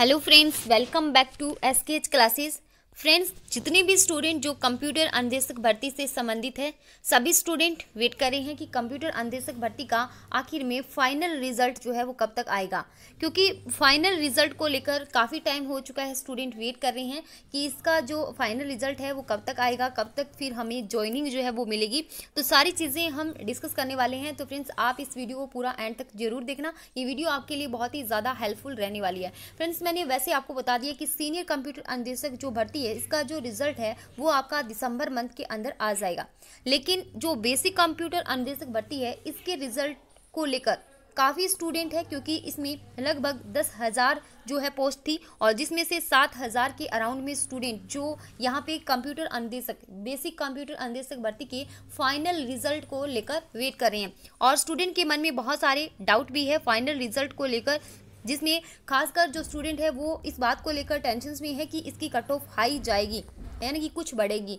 hello friends welcome back to S K H classes friends जितने भी student जो computer अनदेशक भर्ती से संबंधित है सभी स्टूडेंट वेट कर रहे हैं कि कंप्यूटर अनदेशक भर्ती का आखिर में फाइनल रिजल्ट जो है वो कब तक आएगा क्योंकि फाइनल रिजल्ट को लेकर काफ़ी टाइम हो चुका है स्टूडेंट वेट कर रहे हैं कि इसका जो फाइनल रिजल्ट है वो कब तक आएगा कब तक फिर हमें ज्वाइनिंग जो है वो मिलेगी तो सारी चीज़ें हम डिस्कस करने वाले हैं तो फ्रेंड्स आप इस वीडियो को पूरा एंड तक जरूर देखना ये वीडियो आपके लिए बहुत ही ज़्यादा हेल्पफुल रहने वाली है फ्रेंड्स मैंने वैसे आपको बता दिया कि सीनियर कंप्यूटर अनदेशक जो भर्ती होती है इसका जो रिजल्ट है वो आपका दिसंबर मंथ के अंदर आ जाएगा लेकिन जो बेसिक कंप्यूटर अनदेशक भर्ती है इसके रिजल्ट को लेकर काफ़ी स्टूडेंट है क्योंकि इसमें लगभग दस हज़ार जो है पोस्ट थी और जिसमें से सात हज़ार के अराउंड में स्टूडेंट जो यहाँ पे कंप्यूटर अनदेशक बेसिक कंप्यूटर अनदेशक भर्ती के फाइनल रिजल्ट को लेकर वेट कर रहे हैं और स्टूडेंट के मन में बहुत सारे डाउट भी है फाइनल रिजल्ट को लेकर जिसमें खासकर जो स्टूडेंट है वो इस बात को लेकर टेंशन में है कि इसकी कट ऑफ हाई जाएगी यानी कि कुछ बढ़ेगी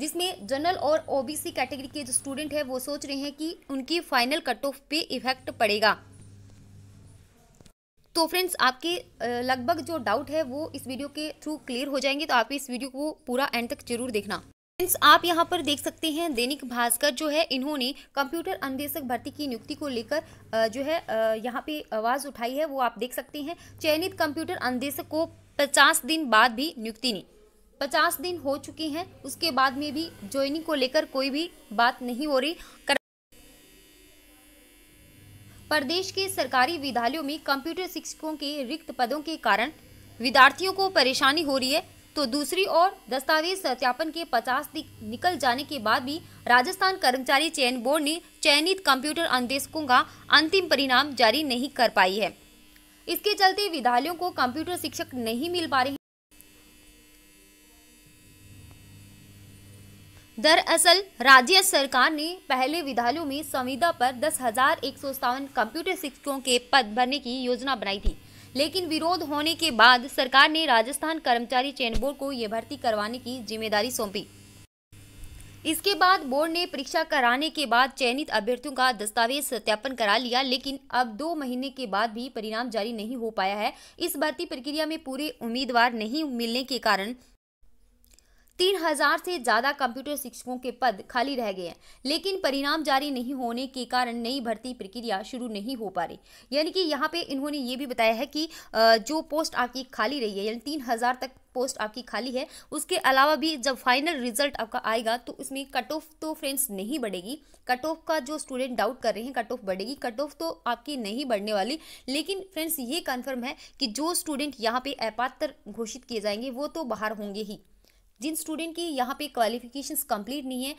जिसमें जनरल और ओबीसी कैटेगरी के जो स्टूडेंट है वो सोच रहे हैं कि उनकी फाइनल कट ऑफ पे इफेक्ट पड़ेगा तो फ्रेंड्स आपके लगभग जो डाउट है वो इस वीडियो के थ्रू क्लियर हो जाएंगे तो आप इस वीडियो को पूरा एंड तक जरूर देखना फ्रेंड्स आप यहाँ पर देख सकते हैं दैनिक भास्कर जो है इन्होंने कंप्यूटर अनदेशक भर्ती की नियुक्ति को लेकर जो है यहाँ पे आवाज़ उठाई है वो आप देख सकते हैं चयनित कंप्यूटर अनदेशक को पचास दिन बाद भी नियुक्ति नहीं पचास दिन हो चुके हैं उसके बाद में भी ज्वाइनिंग को लेकर कोई भी बात नहीं हो रही कर... प्रदेश के सरकारी विद्यालयों में कंप्यूटर शिक्षकों के रिक्त पदों के कारण विद्यार्थियों को परेशानी हो रही है तो दूसरी ओर दस्तावेज सत्यापन के 50 निकल जाने के बाद भी राजस्थान कर्मचारी चयन बोर्ड ने चयनित कंप्यूटर अन्वेषकों का अंतिम परिणाम जारी नहीं कर पाई है इसके चलते विद्यालयों को कंप्यूटर शिक्षक नहीं मिल पा रहे दरअसल राज्य सरकार ने पहले विद्यालयों में संविदा पर दस हजार एक सौ कंप्यूटर शिक्षकों के पद भरने की योजना बनाई थी लेकिन विरोध होने के बाद सरकार ने राजस्थान कर्मचारी चयन बोर्ड को यह भर्ती करवाने की जिम्मेदारी सौंपी इसके बाद बोर्ड ने परीक्षा कराने के बाद चयनित अभ्यर्थियों का दस्तावेज सत्यापन करा लिया लेकिन अब दो महीने के बाद भी परिणाम जारी नहीं हो पाया है इस भर्ती प्रक्रिया में पूरे उम्मीदवार नहीं मिलने के कारण तीन हजार से ज्यादा कंप्यूटर शिक्षकों के पद खाली रह गए हैं लेकिन परिणाम जारी नहीं होने के कारण नई भर्ती प्रक्रिया शुरू नहीं हो पा रही यानी कि यहाँ पे इन्होंने ये भी बताया है कि जो पोस्ट आपकी खाली रही है यानी तीन हजार तक पोस्ट आपकी खाली है उसके अलावा भी जब फाइनल रिजल्ट आपका आएगा तो उसमें कट ऑफ तो फ्रेंड्स नहीं बढ़ेगी कट ऑफ का जो स्टूडेंट डाउट कर रहे हैं कट ऑफ बढ़ेगी कट ऑफ तो आपकी नहीं बढ़ने वाली लेकिन फ्रेंड्स ये कन्फर्म है कि जो स्टूडेंट यहाँ पे अपात्र घोषित किए जाएंगे वो तो बाहर होंगे ही जिन स्टूडेंट की यहाँ पे क्वालिफिकेशन कंप्लीट नहीं है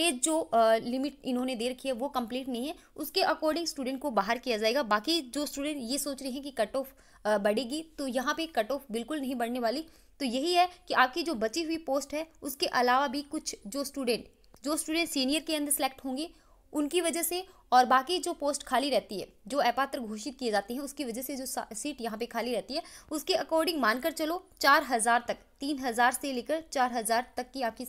एज जो लिमिट इन्होंने दे रखी है वो कंप्लीट नहीं है उसके अकॉर्डिंग स्टूडेंट को बाहर किया जाएगा बाकी जो स्टूडेंट ये सोच रहे हैं कि कट ऑफ बढ़ेगी तो यहाँ पे कट ऑफ बिल्कुल नहीं बढ़ने वाली तो यही है कि आपकी जो बची हुई पोस्ट है उसके अलावा भी कुछ जो स्टूडेंट जो स्टूडेंट सीनियर के अंदर सेलेक्ट होंगे उनकी वजह से और बाकी जो पोस्ट खाली रहती है जो अपात्र घोषित किए जाते हैं उसकी वजह से जो सीट यहाँ पे खाली रहती है उसके अकॉर्डिंग मानकर चलो चार हजार तक तीन हजार से लेकर चार हजार तक की आपकी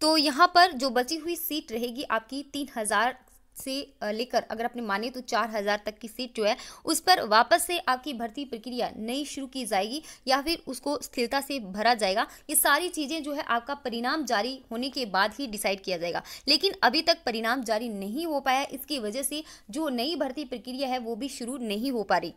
तो यहाँ पर जो बची हुई सीट रहेगी आपकी तीन हजार से लेकर अगर आपने माने तो चार हज़ार तक की सीट जो है उस पर वापस से आपकी भर्ती प्रक्रिया नई शुरू की जाएगी या फिर उसको स्थिरता से भरा जाएगा ये सारी चीज़ें जो है आपका परिणाम जारी होने के बाद ही डिसाइड किया जाएगा लेकिन अभी तक परिणाम जारी नहीं हो पाया इसकी वजह से जो नई भर्ती प्रक्रिया है वो भी शुरू नहीं हो पा रही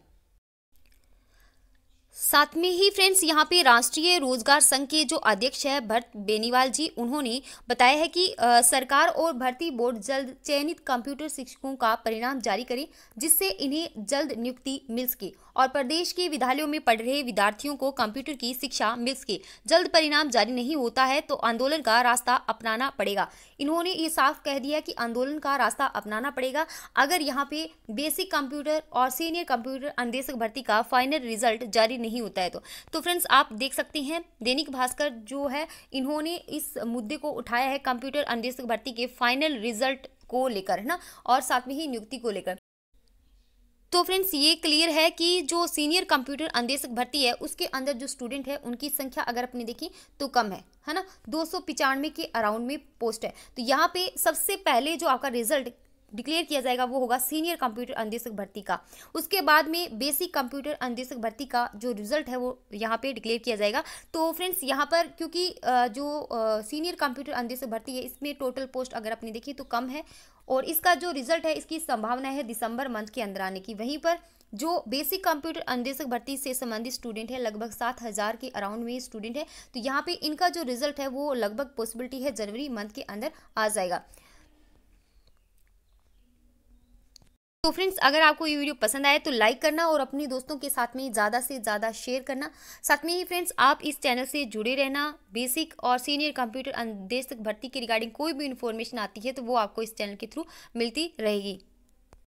साथ में ही फ्रेंड्स यहाँ पे राष्ट्रीय रोजगार संघ के जो अध्यक्ष है भरत बेनीवाल जी उन्होंने बताया है कि सरकार और भर्ती बोर्ड जल्द चयनित कंप्यूटर शिक्षकों का परिणाम जारी करें जिससे इन्हें जल्द नियुक्ति मिल सके और प्रदेश के विद्यालयों में पढ़ रहे विद्यार्थियों को कंप्यूटर की शिक्षा मिल सके जल्द परिणाम जारी नहीं होता है तो आंदोलन का रास्ता अपनाना पड़ेगा इन्होंने ये साफ कह दिया कि आंदोलन का रास्ता अपनाना पड़ेगा अगर यहाँ पे बेसिक कंप्यूटर और सीनियर कंप्यूटर अन्वेषक भर्ती का फाइनल रिजल्ट जारी नहीं होता है तो तो फ्रेंड्स आप देख सकते हैं दैनिक भास्कर जो है इन्होंने इस मुद्दे को उठाया है कंप्यूटर अन्वेषक भर्ती के फाइनल रिजल्ट को लेकर है ना और साथ में ही नियुक्ति को लेकर तो फ्रेंड्स ये क्लियर है कि जो सीनियर कंप्यूटर अन्वेषक भर्ती है उसके अंदर जो स्टूडेंट है उनकी संख्या अगर अपने देखें तो कम है है ना दो के अराउंड में पोस्ट है तो यहाँ पे सबसे पहले जो आपका रिजल्ट डिक्लेयर किया जाएगा वो होगा सीनियर कंप्यूटर अन्वेषक भर्ती का उसके बाद में बेसिक कंप्यूटर अन्वेषक भर्ती का जो रिजल्ट है वो यहाँ पे डिक्लेयर किया जाएगा तो फ्रेंड्स यहाँ पर क्योंकि जो सीनियर कंप्यूटर अन्वेषक भर्ती है इसमें टोटल पोस्ट अगर अपनी देखिए तो कम है और इसका जो रिजल्ट है इसकी संभावना है दिसंबर मंथ के अंदर आने की वहीं पर जो बेसिक कंप्यूटर अन्वेषक भर्ती से संबंधित स्टूडेंट है लगभग सात हज़ार के अराउंड में स्टूडेंट है तो यहाँ पे इनका जो रिजल्ट है वो लगभग पॉसिबिलिटी है जनवरी मंथ के अंदर आ जाएगा तो फ्रेंड्स अगर आपको ये वीडियो पसंद आए तो लाइक करना और अपने दोस्तों के साथ में ज़्यादा से ज़्यादा शेयर करना साथ में ही फ्रेंड्स आप इस चैनल से जुड़े रहना बेसिक और सीनियर कंप्यूटर देश तक भर्ती के रिगार्डिंग कोई भी इन्फॉर्मेशन आती है तो वो आपको इस चैनल के थ्रू मिलती रहेगी